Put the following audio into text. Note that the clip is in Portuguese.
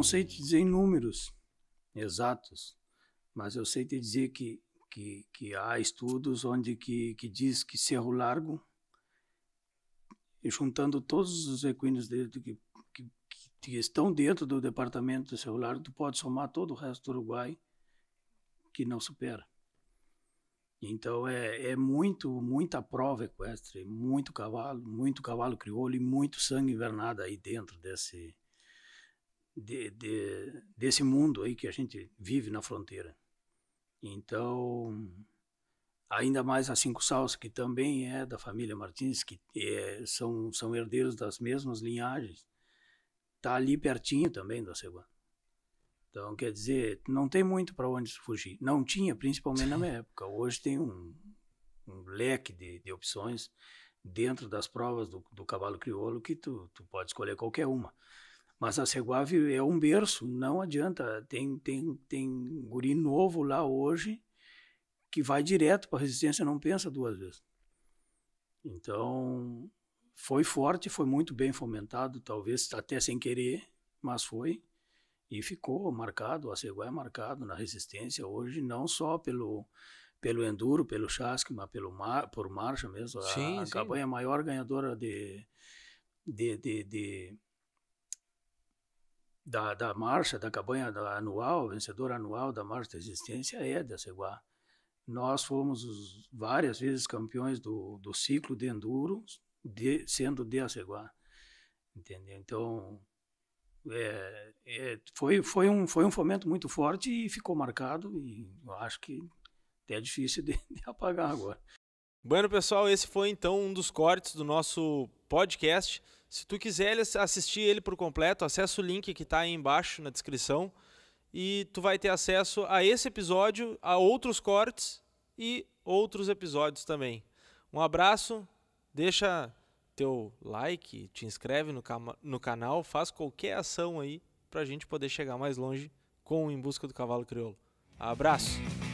não sei te dizer em números exatos, mas eu sei te dizer que, que, que há estudos onde que, que diz que Cerro Largo, juntando todos os equinos que, que, que, estão dentro do departamento do Cerro Largo, tu pode somar todo o resto do Uruguai que não supera. Então é, é muito, muita prova equestre, muito cavalo, muito cavalo crioulo e muito sangue invernado aí dentro desse, de, de, desse mundo aí que a gente vive na fronteira. Então, ainda mais a Cinco Salsa, que também é da família Martins, que é, são, são herdeiros das mesmas linhagens, tá ali pertinho também da Ceguana. Então, quer dizer, não tem muito para onde fugir. Não tinha, principalmente na minha época. Hoje tem um, um leque de, de opções dentro das provas do, do cavalo crioulo que tu, tu pode escolher qualquer uma. Mas a Seguav é um berço, não adianta. Tem, tem, tem guri novo lá hoje que vai direto para a resistência, não pensa duas vezes. Então, foi forte, foi muito bem fomentado, talvez até sem querer, mas foi. E ficou marcado, a Seguá é marcado na resistência hoje, não só pelo, pelo enduro, pelo chasque, mas pelo mar, por marcha mesmo. Sim, a, a sim. é a maior ganhadora de, de, de, de da, da marcha, da campanha da anual, vencedora anual da marcha da existência é da Ceguá. Nós fomos várias vezes campeões do, do ciclo de enduro, de, sendo de Aceguá. Entendeu? Então, é, é, foi, foi, um, foi um fomento muito forte e ficou marcado, e eu acho que é difícil de, de apagar agora. Bueno, pessoal, esse foi então um dos cortes do nosso podcast. Se tu quiser assistir ele por completo, acessa o link que está aí embaixo na descrição e tu vai ter acesso a esse episódio, a outros cortes e outros episódios também. Um abraço, deixa teu like, te inscreve no, no canal, faz qualquer ação aí para a gente poder chegar mais longe com Em Busca do Cavalo Crioulo. Abraço!